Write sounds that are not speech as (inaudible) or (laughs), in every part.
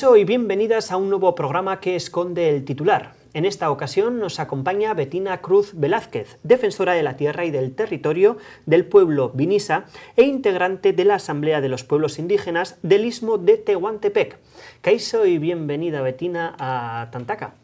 y bienvenidas a un nuevo programa que esconde el titular. En esta ocasión nos acompaña Betina Cruz Velázquez, defensora de la tierra y del territorio del pueblo Vinisa e integrante de la Asamblea de los Pueblos Indígenas del Istmo de Tehuantepec. Caiso y bienvenida Betina a Tantaca.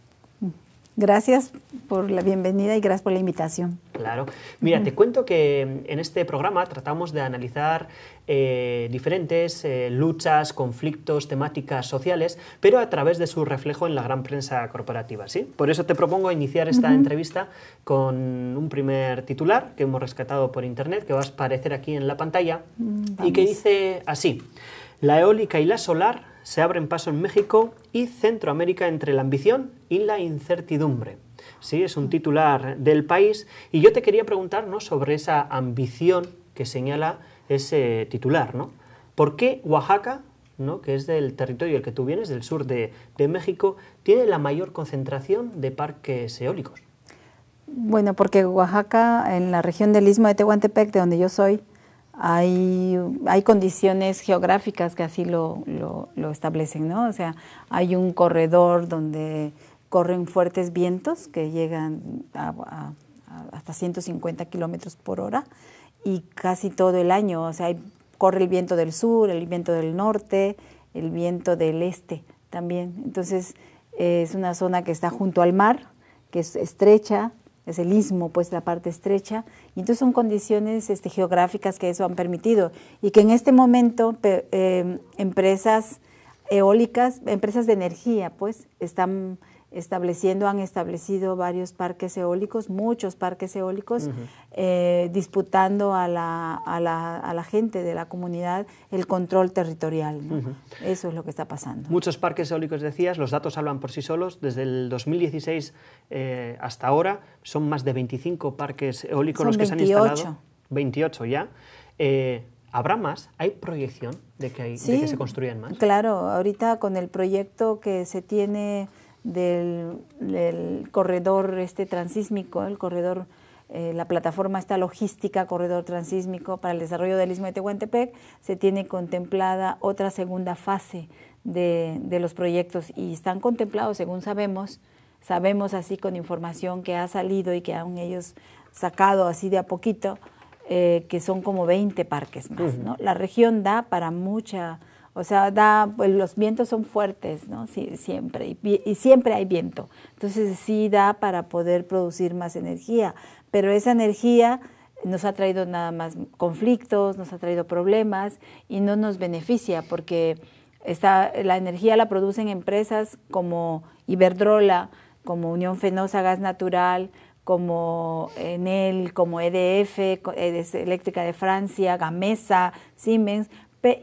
Gracias por la bienvenida y gracias por la invitación. Claro. Mira, te cuento que en este programa tratamos de analizar eh, diferentes eh, luchas, conflictos, temáticas sociales, pero a través de su reflejo en la gran prensa corporativa. ¿sí? Por eso te propongo iniciar esta entrevista con un primer titular que hemos rescatado por internet, que va a aparecer aquí en la pantalla, mm, y que dice así, la eólica y la solar se abren paso en México y Centroamérica entre la ambición y la incertidumbre. Sí, es un titular del país y yo te quería preguntar sobre esa ambición que señala ese titular. ¿no? ¿Por qué Oaxaca, ¿no? que es del territorio del que tú vienes, del sur de, de México, tiene la mayor concentración de parques eólicos? Bueno, porque Oaxaca, en la región del Istmo de Tehuantepec, de donde yo soy, hay, hay condiciones geográficas que así lo, lo, establecen, ¿no? O sea, hay un corredor donde corren fuertes vientos que llegan hasta 150 kilómetros por hora y casi todo el año, o sea, corre el viento del sur, el viento del norte, el viento del este también. Entonces, es una zona que está junto al mar, que es estrecha, es el istmo, pues la parte estrecha. Y entonces son condiciones este, geográficas que eso han permitido y que en este momento eh, empresas eólicas, empresas de energía, pues están estableciendo, han establecido varios parques eólicos, muchos parques eólicos, eh, disputando a la, gente de la comunidad el control territorial. Eso es lo que está pasando. Muchos parques eólicos, decías, los datos hablan por sí solos. Desde el 2016 eh, hasta ahora son más de 25 parques eólicos los que se han instalado. 28 ya. Eh, ¿Habrá más? ¿Hay proyección de que, hay, de que se construyan más? Claro, ahorita con el proyecto que se tiene del, corredor este transísmico, el corredor eh, la plataforma está logística, corredor transísmico para el desarrollo del Istmo de Tehuantepec, se tiene contemplada otra segunda fase de, los proyectos y están contemplados, según sabemos, sabemos así con información que ha salido y que han ellos sacado así de a poquito, eh, que son como 20 parques más. ¿no? La región da para mucha o sea, da, pues los vientos son fuertes, ¿no? siempre, y, siempre hay viento. Entonces sí da para poder producir más energía, pero esa energía nos ha traído nada más conflictos, nos ha traído problemas y no nos beneficia porque está, la energía la producen empresas como Iberdrola, como Unión Fenosa Gas Natural, como Enel, como EDF, eh, Eléctrica de Francia, Gamesa, Siemens,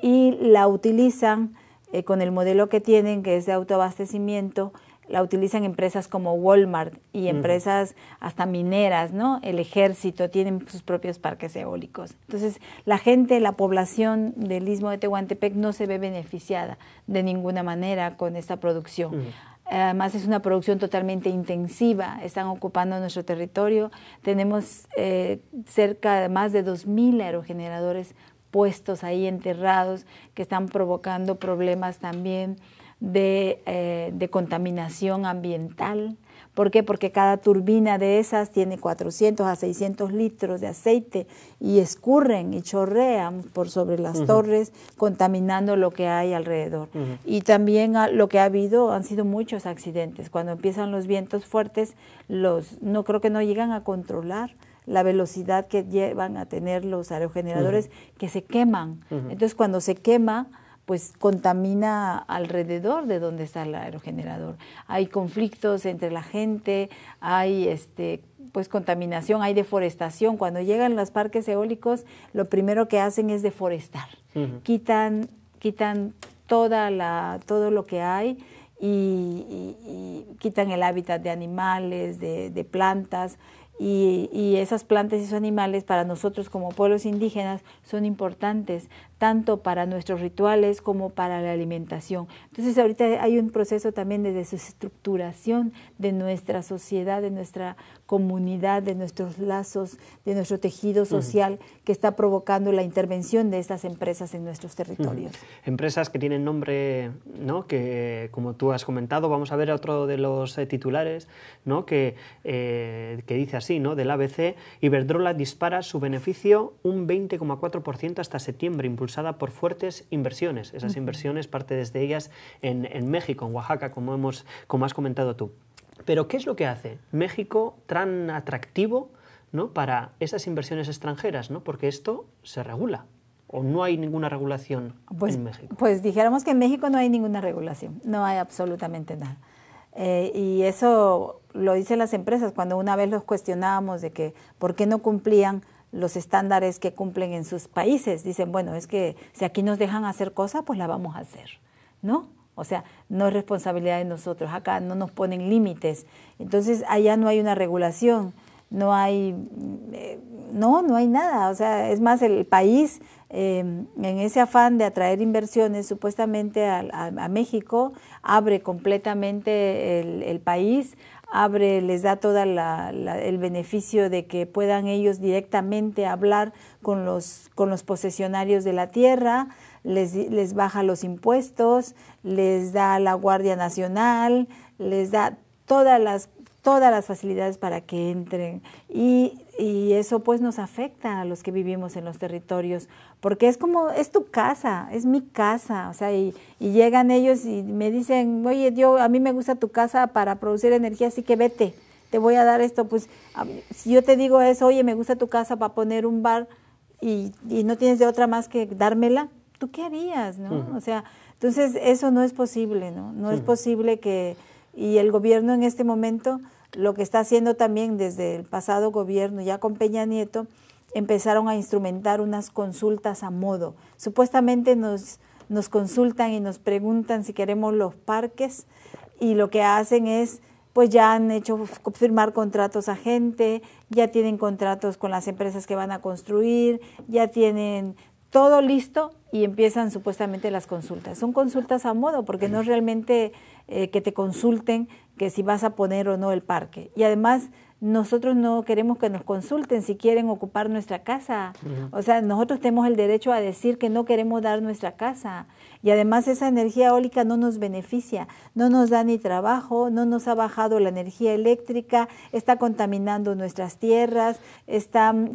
y la utilizan eh, con el modelo que tienen, que es de autoabastecimiento, la utilizan empresas como Walmart y empresas hasta mineras, ¿no? El ejército tienen sus propios parques eólicos. Entonces, la gente, la población del istmo de Tehuantepec no se ve beneficiada de ninguna manera con esta producción. Además es una producción totalmente intensiva, están ocupando nuestro territorio. Tenemos eh, cerca de más de 2.000 aerogeneradores puestos ahí enterrados que están provocando problemas también eh, de, contaminación ambiental. ¿Por qué? Porque cada turbina de esas tiene 400 a 600 litros de aceite y escurren y chorrean por sobre las torres, contaminando lo que hay alrededor. Y también ah, lo que ha habido han sido muchos accidentes. Cuando empiezan los vientos fuertes, los no creo que no llegan a controlar la velocidad que llevan a tener los aerogeneradores que se queman. Entonces cuando se quema, pues contamina alrededor de donde está el aerogenerador. Hay conflictos entre la gente, hay este pues contaminación, hay deforestación. Cuando llegan los parques eólicos, lo primero que hacen es deforestar. Quitan quitan toda la todo lo que hay. Y, quitan el hábitat de animales, de plantas y, esas plantas y esos animales para nosotros como pueblos indígenas son importantes tanto para nuestros rituales como para la alimentación. Entonces ahorita hay un proceso también de desestructuración de nuestra sociedad, de nuestra comunidad, de nuestros lazos, de nuestro tejido social que está provocando la intervención de estas empresas en nuestros territorios. Empresas que tienen nombre, ¿no? que como tú has comentado, vamos a ver otro de los eh, titulares ¿no? que, eh, que dice así, ¿no? del ABC, Iberdrola dispara su beneficio un 20,4% hasta septiembre, impulsando por fuertes inversiones. Esas inversiones parte desde ellas en, México, en Oaxaca, como, hemos, como has comentado tú. Pero ¿qué es lo que hace México tan atractivo ¿no? para esas inversiones extranjeras? ¿no? Porque esto se regula o no hay ninguna regulación pues, en México. Pues dijéramos que en México no hay ninguna regulación, no hay absolutamente nada. Eh, y eso lo dicen las empresas cuando una vez los cuestionábamos de que por qué no cumplían los estándares que cumplen en sus países. Dicen, bueno, es que si aquí nos dejan hacer cosas, pues la vamos a hacer, ¿no? O sea, no es responsabilidad de nosotros, acá no nos ponen límites. Entonces, allá no hay una regulación, no hay, mm, eh, no, no hay nada. O sea, es más, el país, eh, en ese afán de atraer inversiones supuestamente a, México, abre completamente el país abre, les da todo el beneficio de que puedan ellos directamente hablar con los, con los posesionarios de la tierra, les, les baja los impuestos, les da la Guardia Nacional, les da todas las todas las facilidades para que entren y y eso pues nos afecta a los que vivimos en los territorios, porque es como, es tu casa, es mi casa, o sea, y, llegan ellos y me dicen, oye, yo, a mí me gusta tu casa para producir energía, así que vete, te voy a dar esto, pues si yo te digo eso, oye, me gusta tu casa para poner un bar y, y no tienes de otra más que dármela, ¿tú qué harías, no? O sea, entonces eso no es posible, ¿no? No es posible que, y el gobierno en este momento lo que está haciendo también desde el pasado gobierno, ya con Peña Nieto, empezaron a instrumentar unas consultas a modo. Supuestamente nos, consultan y nos preguntan si queremos los parques y lo que hacen es pues ya han hecho firmar contratos a gente, ya tienen contratos con las empresas que van a construir, ya tienen todo listo y empiezan supuestamente las consultas. Son consultas a modo, porque no es realmente eh, que te consulten, que si vas a poner o no el parque. Y además nosotros no queremos que nos consulten si quieren ocupar nuestra casa. O sea, nosotros tenemos el derecho a decir que no queremos dar nuestra casa. Y además esa energía eólica no nos beneficia, no nos da ni trabajo, no nos ha bajado la energía eléctrica, está contaminando nuestras tierras, está mm,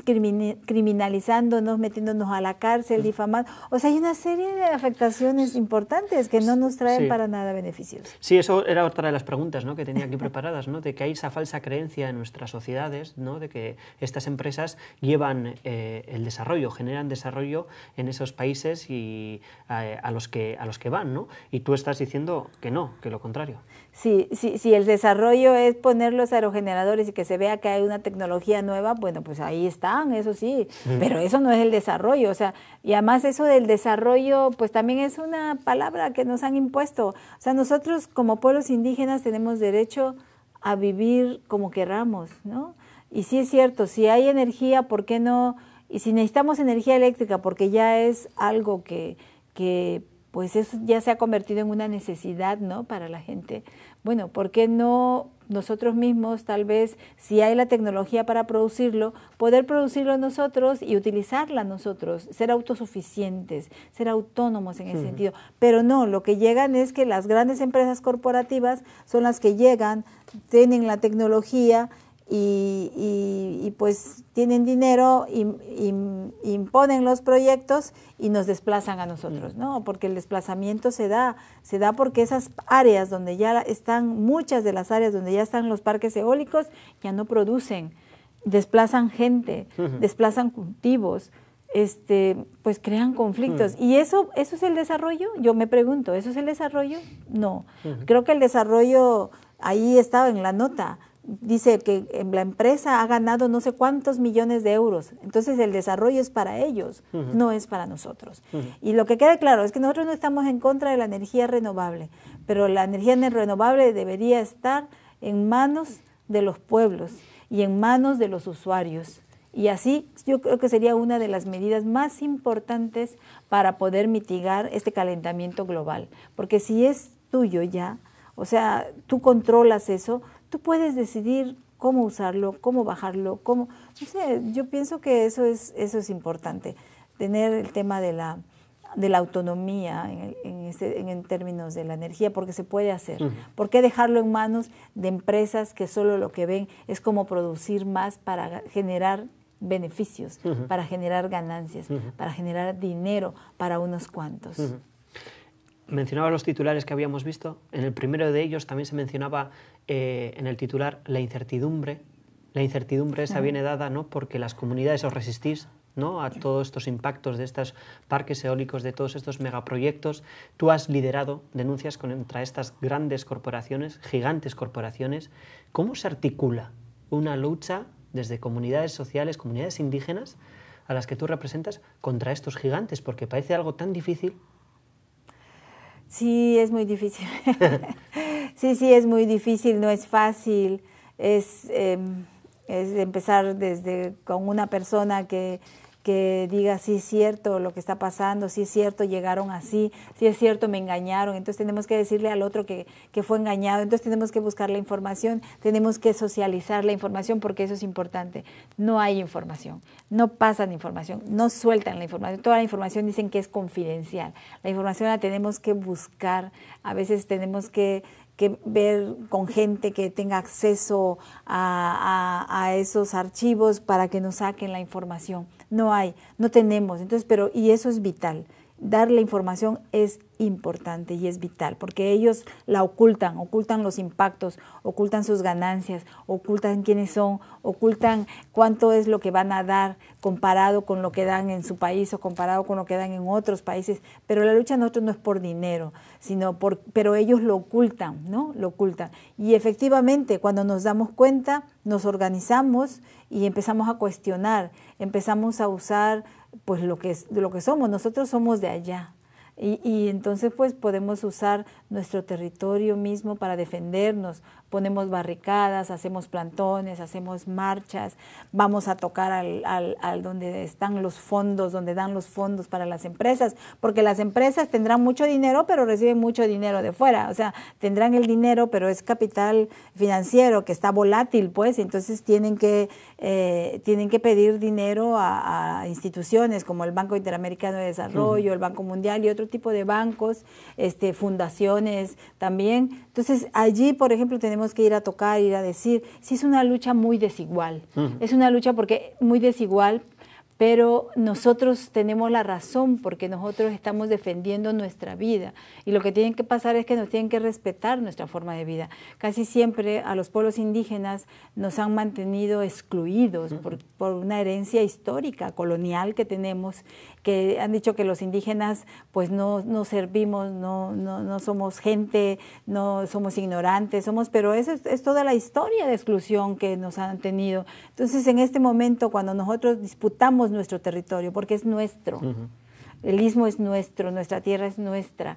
criminalizándonos, metiéndonos a la cárcel, mm. difamando. O sea, hay una serie de afectaciones importantes que no nos traen para nada beneficios. Sí, eso era otra de las preguntas ¿no? que tenía aquí preparadas, ¿no? de que hay esa falsa creencia en nuestras sociedades, ¿no? de que estas empresas llevan eh, el desarrollo, generan desarrollo en esos países y eh, a los que a los que van, ¿no? Y tú estás diciendo que no, que lo contrario. Sí, sí, sí, el desarrollo es poner los aerogeneradores y que se vea que hay una tecnología nueva, bueno, pues ahí están, eso sí, pero eso no es el desarrollo, o sea, y además eso del desarrollo, pues también es una palabra que nos han impuesto. O sea, nosotros como pueblos indígenas tenemos derecho a vivir como queramos, ¿no? Y sí es cierto, si hay energía, ¿por qué no? Y si necesitamos energía eléctrica, porque ya es algo que, que pues eso ya se ha convertido en una necesidad, ¿no? Para la gente. Bueno, ¿por qué no nosotros mismos, tal vez, si hay la tecnología para producirlo, poder producirlo nosotros y utilizarla nosotros, ser autosuficientes, ser autónomos en ese sentido. Pero no, lo que llegan es que las grandes empresas corporativas son las que llegan, tienen la tecnología y, pues tienen dinero y, imponen los proyectos y nos desplazan a nosotros, ¿no? Porque el desplazamiento se da, se da porque esas áreas donde ya están, muchas de las áreas donde ya están los parques eólicos, ya no producen, desplazan gente, desplazan cultivos, este, pues crean conflictos. ¿Y eso, eso es el desarrollo? Yo me pregunto, ¿eso es el desarrollo? No. Creo que el desarrollo ahí estaba en la nota dice que la empresa ha ganado no sé cuántos millones de euros. Entonces el desarrollo es para ellos, no es para nosotros. Y lo que queda claro es que nosotros no estamos en contra de la energía renovable, pero la energía renovable debería estar en manos de los pueblos y en manos de los usuarios. Y así yo creo que sería una de las medidas más importantes para poder mitigar este calentamiento global. Porque si es tuyo ya, o sea, tú controlas eso, tú puedes decidir cómo usarlo, cómo bajarlo, cómo, no sé, yo pienso que eso es, eso es importante, tener el tema de la, de la autonomía en, términos de la energía, porque se puede hacer. ¿Por qué dejarlo en manos de empresas que solo lo que ven es cómo producir más para generar beneficios, para generar ganancias, para generar dinero para unos cuantos? Mencionaba los titulares que habíamos visto. En el primero de ellos también se mencionaba eh, en el titular la incertidumbre. La incertidumbre esa viene dada ¿no? porque las comunidades os resistís ¿no? a todos estos impactos de estos parques eólicos, de todos estos megaproyectos. Tú has liderado denuncias contra estas grandes corporaciones, gigantes corporaciones. ¿Cómo se articula una lucha desde comunidades sociales, comunidades indígenas, a las que tú representas, contra estos gigantes? Porque parece algo tan difícil. Sí, es muy difícil. (laughs) Sí, sí, es muy difícil, no es fácil. Es, em, es empezar desde con una persona que, diga sí, es cierto lo que está pasando, sí, es cierto llegaron así, sí, es cierto me engañaron. Entonces tenemos que decirle al otro que, que, fue engañado, entonces tenemos que buscar la información, tenemos que socializar la información porque eso es importante. No hay información, no pasan información, no sueltan la información, toda la información dicen que es confidencial. La información la tenemos que buscar, a veces tenemos que que ver con gente que tenga acceso a, esos archivos para que nos saquen la información. No hay, no tenemos. Entonces, pero, y eso es vital. Dar la información es importante y es vital, porque ellos la ocultan, ocultan los impactos, ocultan sus ganancias, ocultan quiénes son, ocultan cuánto es lo que van a dar comparado con lo que dan en su país o comparado con lo que dan en otros países, pero la lucha nosotros no es por dinero, sino por pero ellos lo ocultan, ¿no? Lo ocultan. Y efectivamente, cuando nos damos cuenta, nos organizamos y empezamos a cuestionar, empezamos a usar pues lo que es lo que somos, nosotros somos de allá, y, entonces pues podemos usar nuestro territorio mismo para defendernos, ponemos barricadas, hacemos plantones, hacemos marchas, vamos a tocar al, al, donde están los fondos, donde dan los fondos para las empresas, porque las empresas tendrán mucho dinero, pero reciben mucho dinero de fuera, o sea, tendrán el dinero, pero es capital financiero que está volátil, pues, entonces tienen que, eh, tienen que pedir dinero a, a, instituciones como el Banco Interamericano de Desarrollo, el Banco Mundial y otro tipo de bancos, este, fundaciones también. Entonces, allí, por ejemplo, tenemos que ir a tocar, ir a decir. Sí es una lucha muy desigual. Es una lucha porque muy desigual, pero nosotros tenemos la razón porque nosotros estamos defendiendo nuestra vida y lo que tiene que pasar es que nos tienen que respetar nuestra forma de vida. Casi siempre a los pueblos indígenas nos han mantenido excluidos por, una herencia histórica, colonial que tenemos que han dicho que los indígenas pues no, no servimos, no, no, somos gente, no somos ignorantes, somos, pero eso es, toda la historia de exclusión que nos han tenido. Entonces, en este momento, cuando nosotros disputamos nuestro territorio, porque es nuestro, el istmo es nuestro, nuestra tierra es nuestra,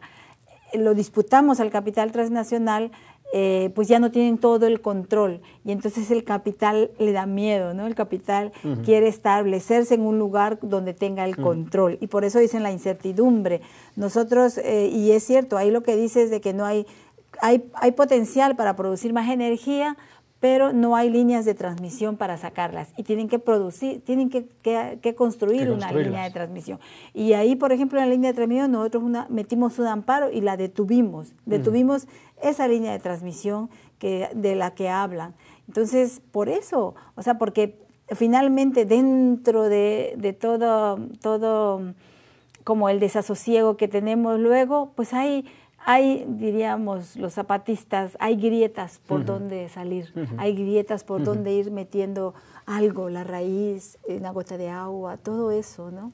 lo disputamos al capital transnacional, eh, pues ya no tienen todo el control y entonces el capital le da miedo, ¿no? El capital quiere establecerse en un lugar donde tenga el control y por eso dicen la incertidumbre. Nosotros, eh, y es cierto, ahí lo que dices de que no hay, hay, hay potencial para producir más energía, pero no hay líneas de transmisión para sacarlas y tienen que producir, tienen que, construir una línea de transmisión. Y ahí, por ejemplo, en la línea de transmisión nosotros metimos un amparo y la detuvimos, detuvimos esa línea de transmisión que, de la que hablan. Entonces, por eso, o sea, porque finalmente dentro de, de todo, todo como el desasosiego que tenemos luego, pues hay hay, diríamos, los zapatistas, hay grietas por donde salir, hay grietas por donde ir metiendo algo, la raíz, una gota de agua, todo eso, ¿no?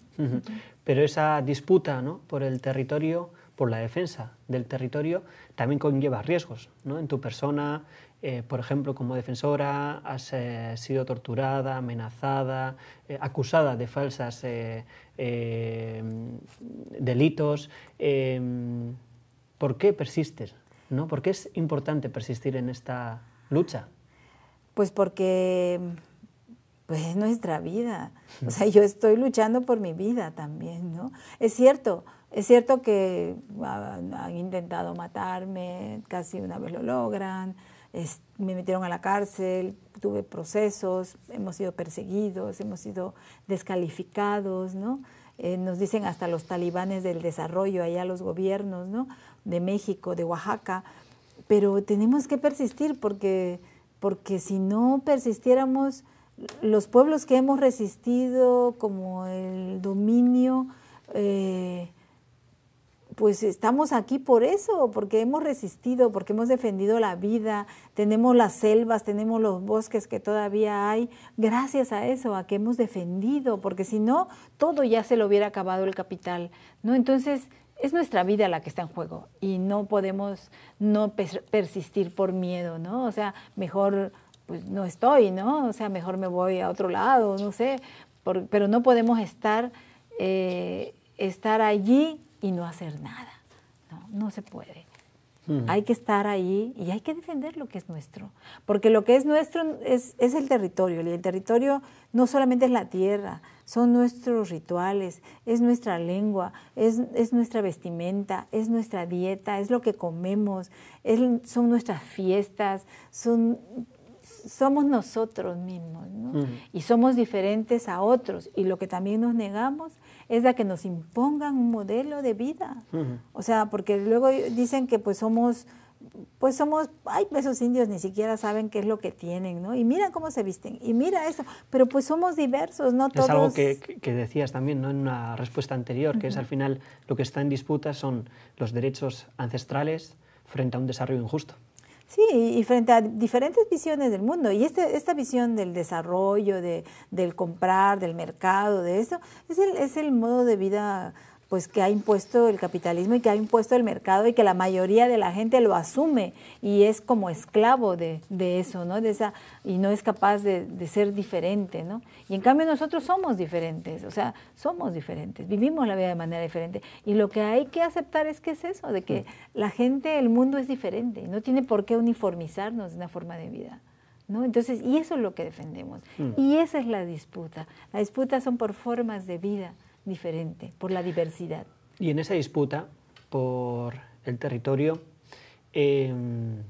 Pero esa disputa ¿no? por el territorio, por la defensa del territorio, también conlleva riesgos, ¿no? En tu persona, eh, por ejemplo, como defensora, has eh, sido torturada, amenazada, eh, acusada de falsas delitos. ¿Por qué persistes? ¿No? ¿Por qué es importante persistir en esta lucha? Pues porque pues es nuestra vida. O sea, (laughs) yo estoy luchando por mi vida también, ¿no? Es cierto, es cierto que ah, han intentado matarme, casi una vez lo logran, me metieron a la cárcel, tuve procesos, hemos sido perseguidos, hemos sido descalificados, ¿no? Eh, nos dicen hasta los talibanes del desarrollo, allá los gobiernos, ¿no? de México, de Oaxaca, pero tenemos que persistir porque, porque si no persistiéramos, los pueblos que hemos resistido, como el dominio, eh, pues estamos aquí por eso, porque hemos resistido, porque hemos defendido la vida, tenemos las selvas, tenemos los bosques que todavía hay, gracias a eso, a que hemos defendido, porque si no, todo ya se lo hubiera acabado el capital, ¿no? Entonces, es nuestra vida la que está en juego y no podemos no persistir por miedo, ¿no? O sea, mejor pues no estoy, ¿no? O sea, mejor me voy a otro lado, no sé, pero no podemos estar, eh, estar allí y no hacer nada, ¿no? No se puede. Hay que estar ahí y hay que defender lo que es nuestro, porque lo que es nuestro es, el territorio, y el territorio no solamente es la tierra, son nuestros rituales, es nuestra lengua, es, nuestra vestimenta, es nuestra dieta, es lo que comemos, son nuestras fiestas, somos nosotros mismos y somos diferentes a otros y lo que también nos negamos es la que nos impongan un modelo de vida. O sea, porque luego dicen que pues somos pues somos, ay, esos indios ni siquiera saben qué es lo que tienen, ¿no? Y mira cómo se visten, y mira eso, pero pues somos diversos, ¿no? Es algo que, decías también, ¿no? En una respuesta anterior, que es al final lo que está en disputa son los derechos ancestrales frente a un desarrollo injusto. Sí, y frente a diferentes visiones del mundo. Y este, esta visión del desarrollo, de, del comprar, del mercado, de eso, es el, es el modo de vida pues que ha impuesto el capitalismo y que ha impuesto el mercado y que la mayoría de la gente lo asume y es como esclavo de, eso, y no es capaz de, ser diferente, Y en cambio nosotros somos diferentes, o sea, somos diferentes, vivimos la vida de manera diferente. Y lo que hay que aceptar es que es eso, de que la gente, el mundo es diferente, no tiene por qué uniformizarnos de una forma de vida. Entonces, y eso es lo que defendemos. Mm. Y esa es la disputa. La disputa son por formas de vida, diferente, por la diversidad. Y en esa disputa por el territorio, em,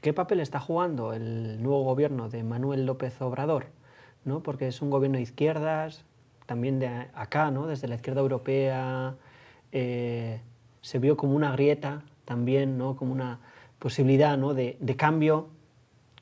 ¿qué papel está jugando el nuevo gobierno de Manuel López Obrador? ¿No? Porque es un gobierno de izquierdas, también de acá, ¿no? desde la izquierda europea, eh, se vio como una grieta también, ¿no? como una posibilidad ¿no? de, de cambio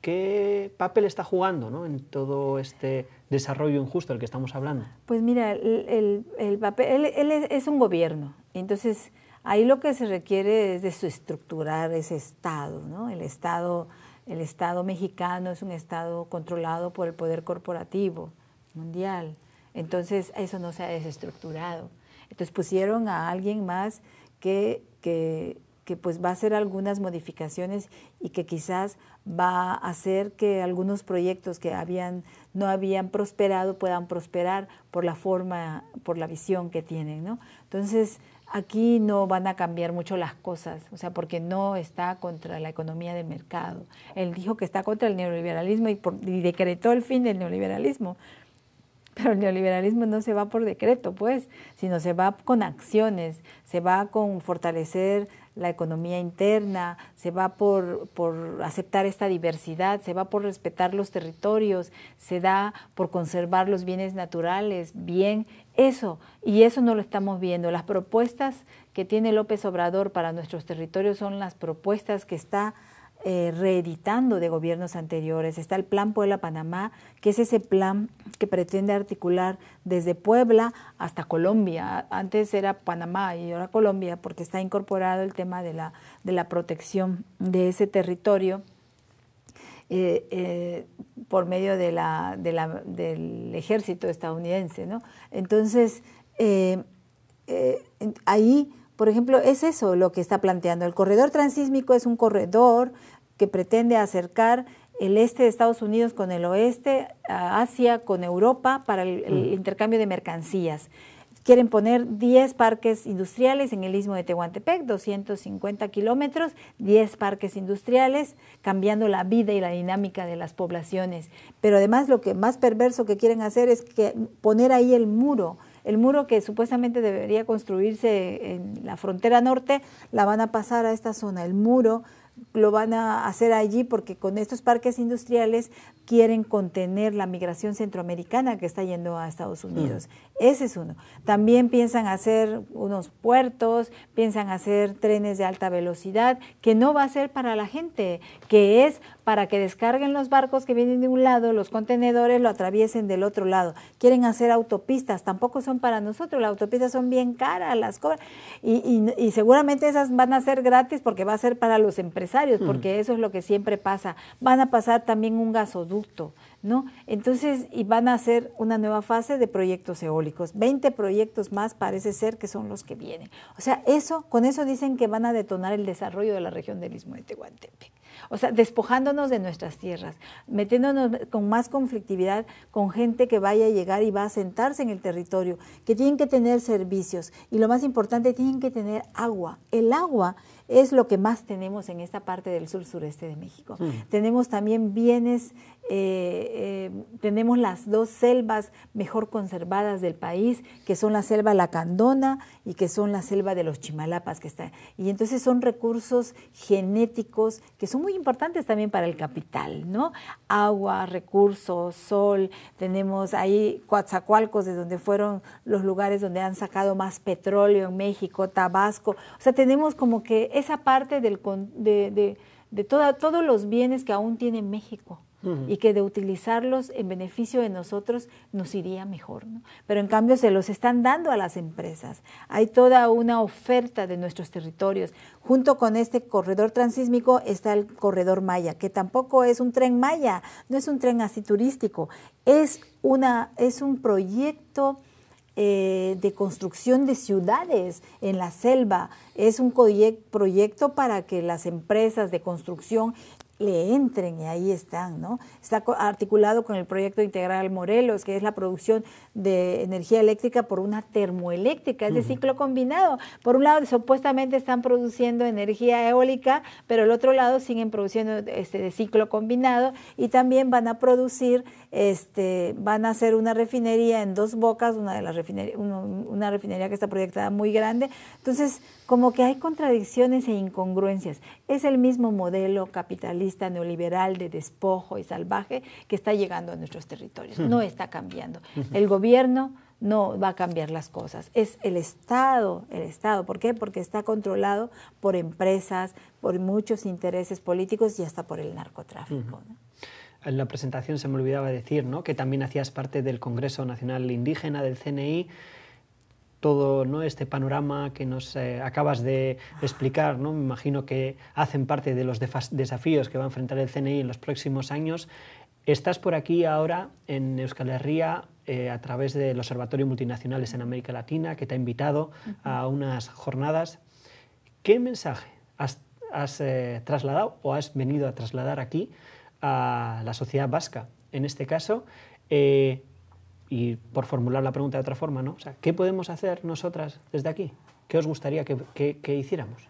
¿Qué papel está jugando ¿no? en todo este desarrollo injusto del que estamos hablando? Pues mira, el, papel, él, es un gobierno, entonces ahí lo que se requiere es desestructurar ese Estado, ¿no? El Estado, el Estado mexicano es un Estado controlado por el poder corporativo mundial, entonces eso no se ha desestructurado. Entonces pusieron a alguien más que, que que pues va a hacer algunas modificaciones y que quizás va a hacer que algunos proyectos que habían, no habían prosperado puedan prosperar por la forma, por la visión que tienen. Entonces, aquí no van a cambiar mucho las cosas, o sea, porque no está contra la economía de mercado. Él dijo que está contra el neoliberalismo y decretó el fin del neoliberalismo, pero el neoliberalismo no se va por decreto, pues, sino se va con acciones, se va con fortalecer la economía interna, se va por, por, aceptar esta diversidad, se va por respetar los territorios, se da por conservar los bienes naturales, bien, eso, y eso no lo estamos viendo. Las propuestas que tiene López Obrador para nuestros territorios son las propuestas que está eh, reeditando de gobiernos anteriores. Está el Plan Puebla-Panamá, que es ese plan que pretende articular desde Puebla hasta Colombia. Antes era Panamá y ahora Colombia, porque está incorporado el tema de la, de la protección de ese territorio. Eh, eh, por medio de la, del ejército estadounidense. Entonces, ahí por ejemplo, es eso lo que está planteando. El corredor transísmico es un corredor que pretende acercar el este de Estados Unidos con el oeste, Asia con Europa para el, intercambio de mercancías. Quieren poner 10 parques industriales en el istmo de Tehuantepec, 250 kilómetros, 10 parques industriales, cambiando la vida y la dinámica de las poblaciones. Pero además lo que más perverso que quieren hacer es que poner ahí el muro, el muro que supuestamente debería construirse en la frontera norte, la van a pasar a esta zona, el muro lo van a hacer allí porque con estos parques industriales quieren contener la migración centroamericana que está yendo a Estados Unidos. Ese es uno. También piensan hacer unos puertos, piensan hacer trenes de alta velocidad, que no va a ser para la gente, que es para que descarguen los barcos que vienen de un lado, los contenedores lo atraviesen del otro lado. Quieren hacer autopistas, tampoco son para nosotros, las autopistas son bien caras, las cobran. Y, seguramente esas van a ser gratis porque va a ser para los empresarios, hmm. porque eso es lo que siempre pasa. Van a pasar también un gasoducto. ¿no? Entonces, y van a hacer una nueva fase de proyectos eólicos. 20 proyectos más parece ser que son los que vienen. O sea, eso, con eso dicen que van a detonar el desarrollo de la región del Istmo de Tehuantepec. O sea, despojándonos de nuestras tierras, metiéndonos con más conflictividad con gente que vaya a llegar y va a sentarse en el territorio, que tienen que tener servicios y lo más importante, tienen que tener agua. El agua es lo que más tenemos en esta parte del sur sureste de México. Tenemos también bienes, eh, eh, tenemos las dos selvas mejor conservadas del país, que son la selva lacandona y que son la selva de los chimalapas que está. Y entonces son recursos genéticos que son muy importantes también para el capital, ¿no? Agua, recursos, sol, tenemos ahí Coatzacoalcos, de donde fueron los lugares donde han sacado más petróleo en México, Tabasco. O sea, tenemos como que esa parte del, de, de, de toda, todos los bienes que aún tiene México y que de utilizarlos en beneficio de nosotros nos iría mejor. Pero en cambio se los están dando a las empresas. Hay toda una oferta de nuestros territorios. Junto con este corredor transísmico está el corredor Maya, que tampoco es un tren Maya, no es un tren así turístico, es, una, es un proyecto eh, de construcción de ciudades en la selva. Es un proyecto para que las empresas de construcción le entren y ahí están, ¿no? Está articulado con el proyecto integral Morelos, que es la producción de energía eléctrica por una termoeléctrica, es de ciclo combinado. Por un lado, supuestamente están produciendo energía eólica, pero el otro lado siguen produciendo este, de ciclo combinado y también van a producir, este, van a hacer una refinería en dos bocas, una de las una refinería que está proyectada muy grande. Entonces, como que hay contradicciones e incongruencias. Es el mismo modelo capitalista neoliberal de despojo y salvaje que está llegando a nuestros territorios. Hmm. No está cambiando. El gobierno no va a cambiar las cosas. Es el Estado, el Estado. ¿Por qué? Porque está controlado por empresas, por muchos intereses políticos y hasta por el narcotráfico. en la presentación se me olvidaba decir, ¿no? Que también hacías parte del Congreso Nacional Indígena del CNI todo ¿no? este panorama que nos eh, acabas de explicar. ¿no? Me imagino que hacen parte de los desafíos que va a enfrentar el CNI en los próximos años. Estás por aquí ahora en Euskal Herria eh, a través del Observatorio Multinacionales en América Latina, que te ha invitado a unas jornadas. ¿Qué mensaje has, eh, trasladado o has venido a trasladar aquí a la sociedad vasca? En este caso, y por formular la pregunta de otra forma, ¿no? O sea, ¿qué podemos hacer nosotras desde aquí? ¿Qué os gustaría que, hiciéramos?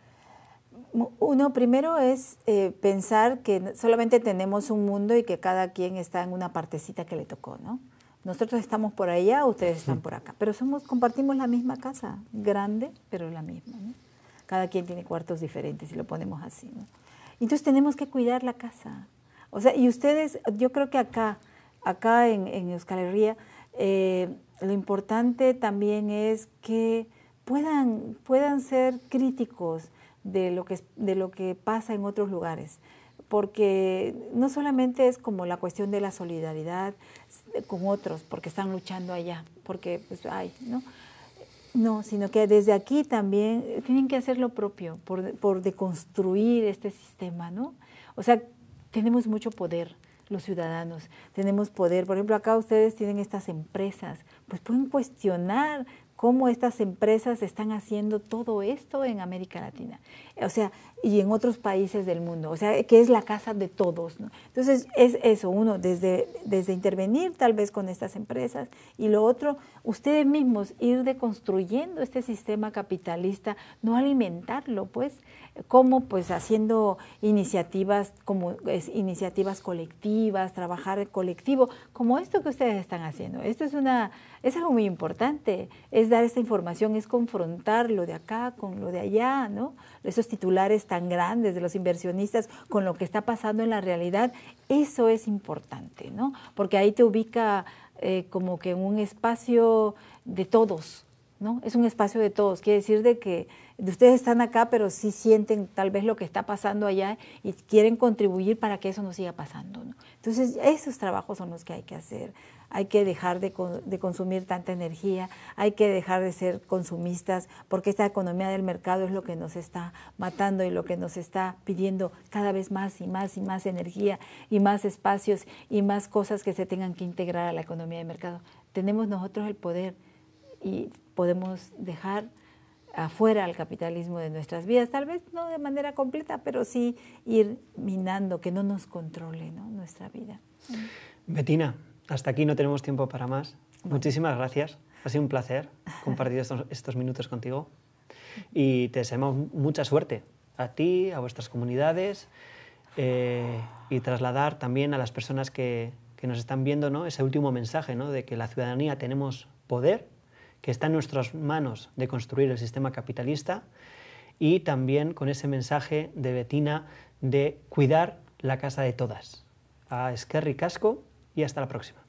Uno, primero es eh, pensar que solamente tenemos un mundo y que cada quien está en una partecita que le tocó, ¿no? Nosotros estamos por allá, ustedes están por acá, pero somos, compartimos la misma casa, grande, pero la misma, Cada quien tiene cuartos diferentes y lo ponemos así, Entonces tenemos que cuidar la casa. O sea, y ustedes, yo creo que acá, acá en, en Euskal Herria, eh, lo importante también es que puedan, puedan ser críticos de lo, que, de lo que pasa en otros lugares, porque no solamente es como la cuestión de la solidaridad con otros, porque están luchando allá, porque pues hay, ¿no? No, sino que desde aquí también tienen que hacer lo propio por, por deconstruir este sistema, ¿no? O sea, tenemos mucho poder los ciudadanos. Tenemos poder. Por ejemplo, acá ustedes tienen estas empresas, pues pueden cuestionar cómo estas empresas están haciendo todo esto en América Latina, o sea, y en otros países del mundo, o sea, que es la casa de todos. Entonces, es eso, uno, desde, desde intervenir tal vez con estas empresas, y lo otro, ustedes mismos ir deconstruyendo este sistema capitalista, no alimentarlo, pues, como pues haciendo iniciativas, como iniciativas colectivas, trabajar colectivo, como esto que ustedes están haciendo. Esto es una es algo muy importante, es dar esta información, es confrontar lo de acá con lo de allá, ¿no? Esos titulares tan grandes de los inversionistas con lo que está pasando en la realidad, eso es importante, ¿no? Porque ahí te ubica eh, como que en un espacio de todos, ¿no? Es un espacio de todos, quiere decir de que ustedes están acá, pero sí sienten tal vez lo que está pasando allá y quieren contribuir para que eso no siga pasando, entonces, esos trabajos son los que hay que hacer. Hay que dejar de, consumir tanta energía, hay que dejar de ser consumistas, porque esta economía del mercado es lo que nos está matando y lo que nos está pidiendo cada vez más y más y más energía y más espacios y más cosas que se tengan que integrar a la economía de mercado. Tenemos nosotros el poder y podemos dejar afuera al capitalismo de nuestras vidas, tal vez no de manera completa, pero sí ir minando, que no nos controle nuestra vida. Betina, hasta aquí no tenemos tiempo para más. Muchísimas gracias. Ha sido un placer compartir estos, minutos contigo y te deseamos mucha suerte a ti, a vuestras comunidades eh, y trasladar también a las personas que, nos están viendo ese último mensaje de que la ciudadanía tenemos poder que está en nuestras manos de construir el sistema capitalista y también con ese mensaje de Betina de cuidar la casa de todas. A ah, Esquerri Casco y hasta la próxima.